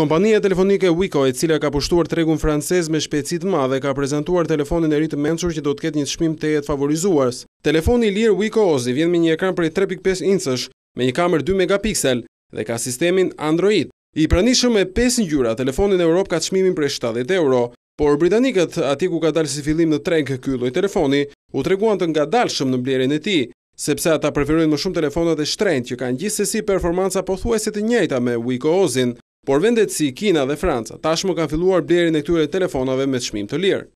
Kompania telefonike Wiko, e cila ka pushtuar tregun francez me shpecit të dhe ka prezantuar telefonin e rritë mençur që do të ketë një çmim të jetë favorizuar. Telefoni i lirë Wiko Ozi i vjen me një ekran prej 3.5 incësh, me një kamerë 2 megapiksel dhe ka sistemin Android. I pranishëm me 5 ngjyra, telefoni në Europë ka çmimin prej 70 euro, por britanikët, aty ku ka dalë si fillim në trengë ky lloj telefoni, u treguan të ngadalshëm në blerjen e tij, sepse ata preferojnë më shumë telefonat e shtrenjtë që kanë gjithsesi performanca pothuajse të njëjta me Wiko os Por vendet si Kina dhe Franca tashmë kanë filluar blerjen e këtyre telefonave me çmim të lirë.